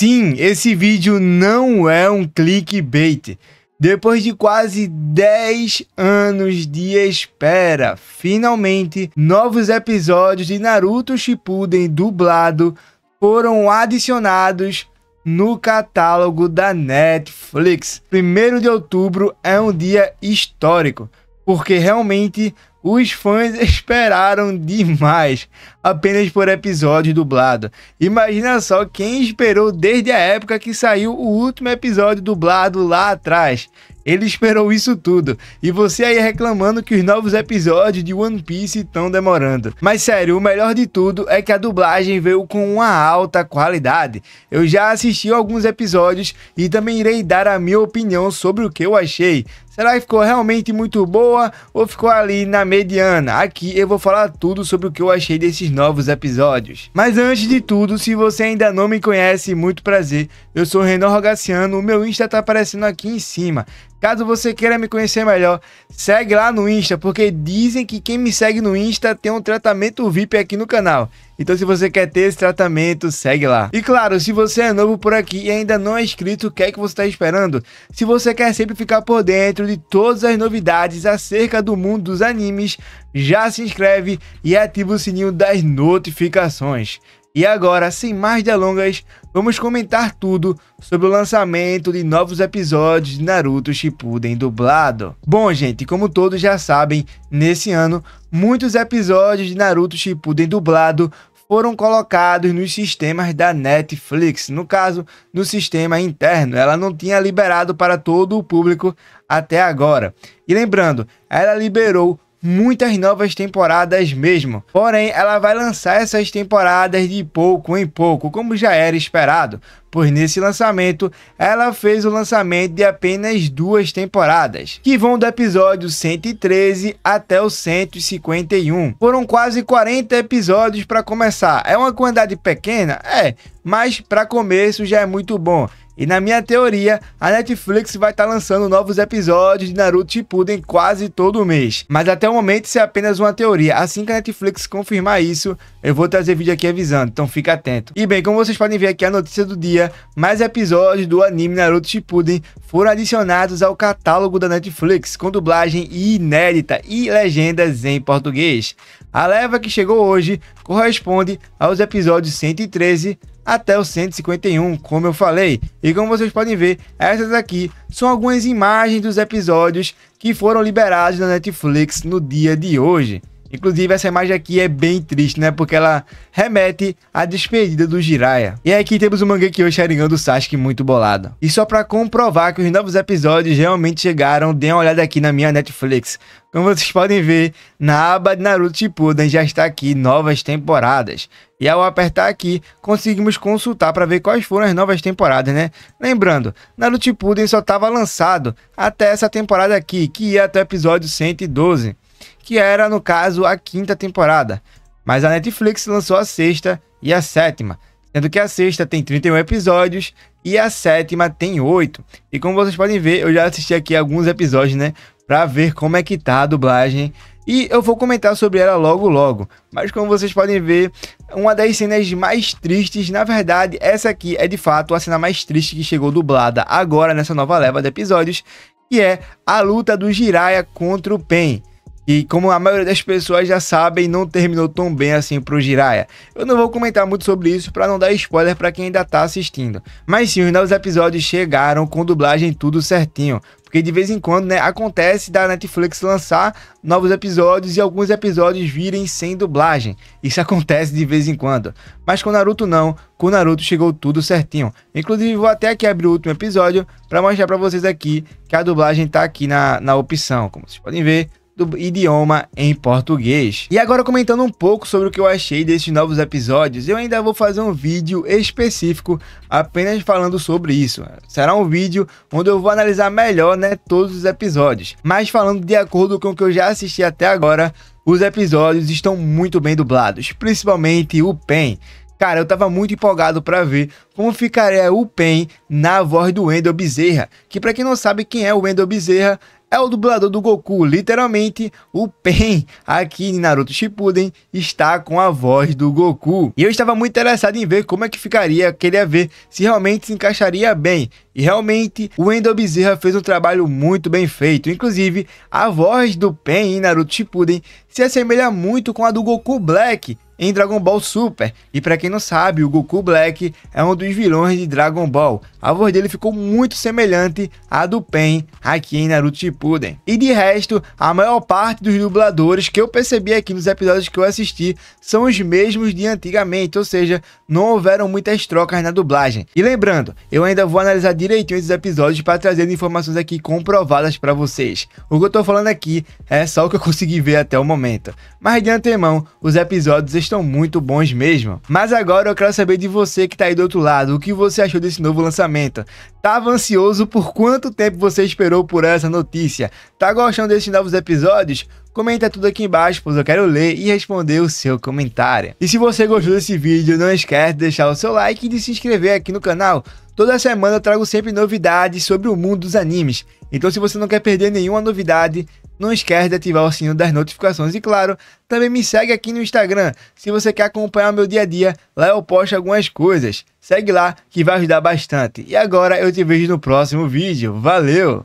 Sim, esse vídeo não é um clickbait. Depois de quase 10 anos de espera, finalmente novos episódios de Naruto Shippuden dublado foram adicionados no catálogo da Netflix. 1 de outubro é um dia histórico, porque realmente os fãs esperaram demais, apenas por episódio dublado. Imagina só quem esperou desde a época que saiu o último episódio dublado lá atrás. Ele esperou isso tudo. E você aí reclamando que os novos episódios de One Piece estão demorando. Mas sério, o melhor de tudo é que a dublagem veio com uma alta qualidade. Eu já assisti alguns episódios e também irei dar a minha opinião sobre o que eu achei. Será que ficou realmente muito boa ou ficou ali na mediana? Aqui eu vou falar tudo sobre o que eu achei desses novos episódios. Mas antes de tudo, se você ainda não me conhece, muito prazer. Eu sou Renan Rogaciano, o meu Insta tá aparecendo aqui em cima. Caso você queira me conhecer melhor, segue lá no Insta, porque dizem que quem me segue no Insta tem um tratamento VIP aqui no canal. Então, se você quer ter esse tratamento, segue lá. E claro, se você é novo por aqui e ainda não é inscrito, o que é que você está esperando? Se você quer sempre ficar por dentro de todas as novidades acerca do mundo dos animes, já se inscreve e ativa o sininho das notificações. E agora, sem mais delongas, vamos comentar tudo sobre o lançamento de novos episódios de Naruto Shippuden dublado. Bom, gente, como todos já sabem, nesse ano, muitos episódios de Naruto Shippuden dublado foram colocados nos sistemas da Netflix, no caso, no sistema interno. Ela não tinha liberado para todo o público até agora. E lembrando, ela liberou muitas novas temporadas mesmo. Porém, ela vai lançar essas temporadas de pouco em pouco, como já era esperado, pois nesse lançamento ela fez o lançamento de apenas duas temporadas, que vão do episódio 113 até o 151. Foram quase 40 episódios para começar. É uma quantidade pequena? É, mas para começo já é muito bom. E na minha teoria, a Netflix vai estar tá lançando novos episódios de Naruto Shippuden quase todo mês. Mas até o momento isso é apenas uma teoria. Assim que a Netflix confirmar isso, eu vou trazer vídeo aqui avisando, então fica atento. E bem, como vocês podem ver aqui a notícia do dia, mais episódios do anime Naruto Shippuden foram adicionados ao catálogo da Netflix, com dublagem inédita e legendas em português. A leva que chegou hoje corresponde aos episódios 113, até o 151, como eu falei. E como vocês podem ver, essas aqui são algumas imagens dos episódios que foram liberados na Netflix no dia de hoje. Inclusive, essa imagem aqui é bem triste, né? Porque ela remete à despedida do Jiraiya. E aqui temos o Mangekyou Sharingan tá do Sasuke muito bolado. E só pra comprovar que os novos episódios realmente chegaram, dê uma olhada aqui na minha Netflix. Como vocês podem ver, na aba de Naruto Shippuden já está aqui novas temporadas. E ao apertar aqui, conseguimos consultar para ver quais foram as novas temporadas, né? Lembrando, Naruto Shippuden só estava lançado até essa temporada aqui, que ia até o episódio 112 que era, no caso, a quinta temporada. Mas a Netflix lançou a sexta e a sétima, sendo que a sexta tem 31 episódios e a sétima tem 8. E como vocês podem ver, eu já assisti aqui alguns episódios, né, para ver como é que tá a dublagem e eu vou comentar sobre ela logo logo. Mas como vocês podem ver, uma das cenas mais tristes, na verdade, essa aqui é de fato a cena mais triste que chegou dublada agora nessa nova leva de episódios, que é a luta do Jiraiya contra o Pen. E como a maioria das pessoas já sabem, não terminou tão bem assim pro Jiraya. Eu não vou comentar muito sobre isso para não dar spoiler para quem ainda tá assistindo. Mas sim, os novos episódios chegaram com dublagem tudo certinho. Porque de vez em quando, né, acontece da Netflix lançar novos episódios e alguns episódios virem sem dublagem. Isso acontece de vez em quando. Mas com Naruto não, com Naruto chegou tudo certinho. Inclusive, vou até aqui abrir o último episódio para mostrar para vocês aqui que a dublagem tá aqui na, na opção, como vocês podem ver do idioma em português. E agora comentando um pouco sobre o que eu achei desses novos episódios, eu ainda vou fazer um vídeo específico apenas falando sobre isso. Será um vídeo onde eu vou analisar melhor, né, todos os episódios, mas falando de acordo com o que eu já assisti até agora, os episódios estão muito bem dublados, principalmente o Pen. Cara, eu tava muito empolgado para ver como ficaria o Pen na voz do Wendel Bezerra, que para quem não sabe quem é o Wendel Bezerra, é o dublador do Goku, literalmente o Pen aqui em Naruto Shippuden está com a voz do Goku. E eu estava muito interessado em ver como é que ficaria, queria ver se realmente se encaixaria bem. E realmente, o Wendel Bezerra fez um trabalho muito bem feito. Inclusive, a voz do Pen em Naruto Shippuden se assemelha muito com a do Goku Black em Dragon Ball Super. E para quem não sabe, o Goku Black é um dos vilões de Dragon Ball. A voz dele ficou muito semelhante à do Pen aqui em Naruto Shippuden. E de resto, a maior parte dos dubladores que eu percebi aqui nos episódios que eu assisti são os mesmos de antigamente, ou seja, não houveram muitas trocas na dublagem. E lembrando, eu ainda vou analisar direitinho esses episódios para trazer informações aqui comprovadas para vocês. O que eu tô falando aqui é só o que eu consegui ver até o momento. Mas de antemão, os episódios estão muito bons mesmo. Mas agora eu quero saber de você que tá aí do outro lado, o que você achou desse novo lançamento? Tava ansioso por quanto tempo você esperou por essa notícia? Tá gostando desses novos episódios? Comenta tudo aqui embaixo, pois eu quero ler e responder o seu comentário. E se você gostou desse vídeo, não esquece de deixar o seu like e de se inscrever aqui no canal. Toda semana eu trago sempre novidades sobre o mundo dos animes. Então se você não quer perder nenhuma novidade, não esquece de ativar o sininho das notificações e claro, também me segue aqui no Instagram. Se você quer acompanhar meu dia a dia, lá eu posto algumas coisas. Segue lá que vai ajudar bastante. E agora eu te vejo no próximo vídeo. Valeu!